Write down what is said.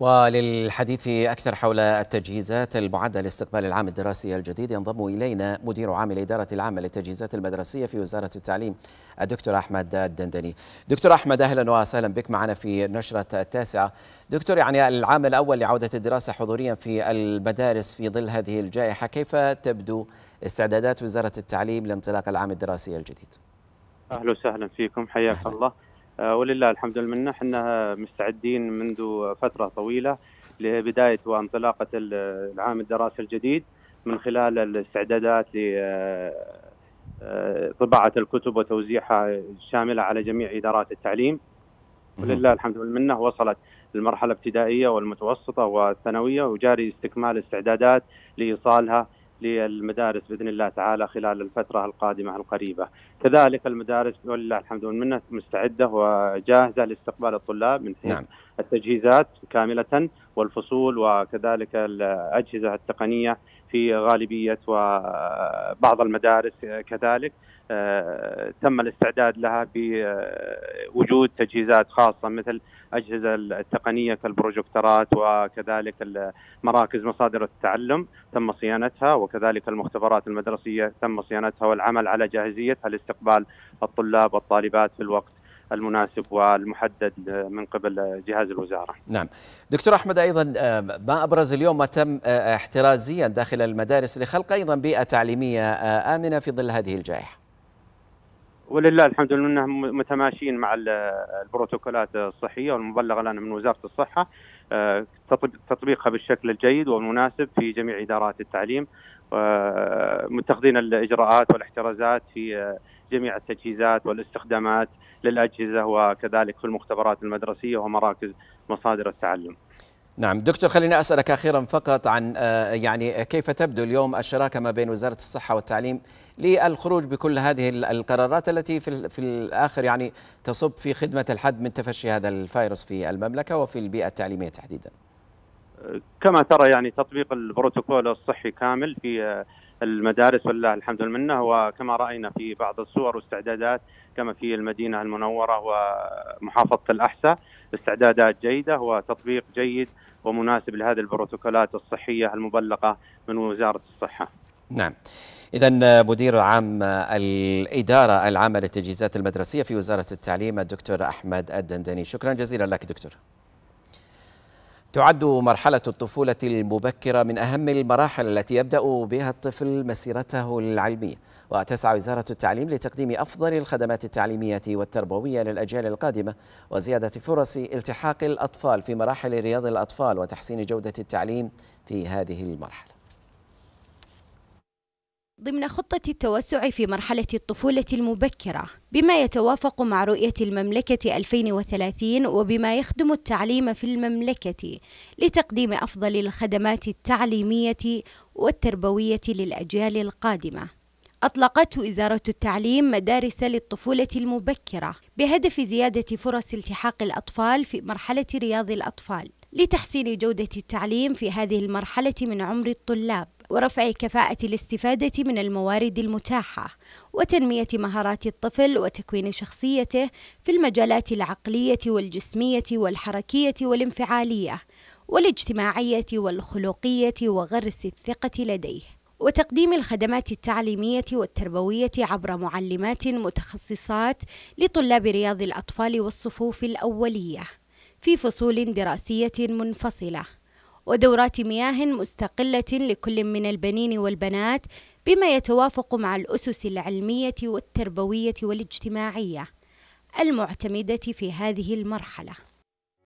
وللحديث أكثر حول التجهيزات المعدة لاستقبال العام الدراسي الجديد ينضم إلينا مدير عام الإدارة العامة للتجهيزات المدرسية في وزارة التعليم الدكتور أحمد الدندني دكتور أحمد أهلا وسهلا بك معنا في نشرة التاسعة دكتور يعني العام الأول لعودة الدراسة حضوريا في المدارس في ظل هذه الجائحة كيف تبدو استعدادات وزارة التعليم لانطلاق العام الدراسي الجديد؟ أهلا وسهلا فيكم حياك الله آه، ولله الحمد والمنه احنا مستعدين منذ فتره طويله لبدايه وانطلاقه العام الدراسي الجديد من خلال الاستعدادات لطباعه آه، آه، الكتب وتوزيعها شامله على جميع ادارات التعليم ولله الحمد والمنه وصلت المرحله الابتدائيه والمتوسطه والثانويه وجاري استكمال الاستعدادات لايصالها للمدارس باذن الله تعالى خلال الفتره القادمه القريبه. كذلك المدارس ولله الحمد والمنه مستعده وجاهزه لاستقبال الطلاب من حيث نعم. التجهيزات كامله والفصول وكذلك الاجهزه التقنيه في غالبيه وبعض المدارس كذلك آه، تم الاستعداد لها بوجود تجهيزات خاصه مثل اجهزه التقنيه كالبروجكترات وكذلك مراكز مصادر التعلم تم صيانتها وكذلك المختبرات المدرسيه تم صيانتها والعمل على جاهزيتها استقبال الطلاب والطالبات في الوقت المناسب والمحدد من قبل جهاز الوزاره. نعم. دكتور احمد ايضا آه، ما ابرز اليوم ما تم آه، احترازيا داخل المدارس لخلق ايضا بيئه تعليميه آه، امنه في ظل هذه الجائحه. ولله الحمد لله متماشيين مع البروتوكولات الصحيه والمبلغه لنا من وزاره الصحه تطبيقها بالشكل الجيد والمناسب في جميع ادارات التعليم متخذين الاجراءات والاحترازات في جميع التجهيزات والاستخدامات للأجهزة وكذلك في المختبرات المدرسية ومراكز مصادر التعلم نعم دكتور خليني أسألك أخيرا فقط عن آه، يعني كيف تبدو اليوم الشراكة ما بين وزارة الصحة والتعليم للخروج بكل هذه القرارات التي في, في الآخر يعني تصب في خدمة الحد من تفشي هذا الفيروس في المملكة وفي البيئة التعليمية تحديدا آه، كما ترى يعني تطبيق البروتوكول الصحي كامل في آه، المدارس والله الحمد والمنه وكما راينا في بعض الصور واستعدادات كما في المدينه المنوره ومحافظه الاحساء استعدادات جيده وتطبيق جيد ومناسب لهذه البروتوكولات الصحيه المبلغه من وزاره الصحه. نعم. إذا مدير عام الإدارة العامة للتجهيزات المدرسية في وزارة التعليم الدكتور أحمد الدندني شكرا جزيلا لك دكتور تعد مرحلة الطفولة المبكرة من أهم المراحل التي يبدأ بها الطفل مسيرته العلمية وتسعى وزارة التعليم لتقديم أفضل الخدمات التعليمية والتربوية للأجيال القادمة وزيادة فرص التحاق الأطفال في مراحل رياض الأطفال وتحسين جودة التعليم في هذه المرحلة ضمن خطة التوسع في مرحلة الطفولة المبكرة بما يتوافق مع رؤية المملكة 2030 وبما يخدم التعليم في المملكة لتقديم أفضل الخدمات التعليمية والتربوية للأجيال القادمة أطلقت وزارة التعليم مدارس للطفولة المبكرة بهدف زيادة فرص التحاق الأطفال في مرحلة رياض الأطفال لتحسين جودة التعليم في هذه المرحلة من عمر الطلاب ورفع كفاءة الاستفادة من الموارد المتاحة وتنمية مهارات الطفل وتكوين شخصيته في المجالات العقلية والجسمية والحركية والانفعالية والاجتماعية والخلقية وغرس الثقة لديه وتقديم الخدمات التعليمية والتربوية عبر معلمات متخصصات لطلاب رياض الأطفال والصفوف الأولية في فصول دراسية منفصلة ودورات مياه مستقلة لكل من البنين والبنات بما يتوافق مع الأسس العلمية والتربوية والاجتماعية المعتمدة في هذه المرحلة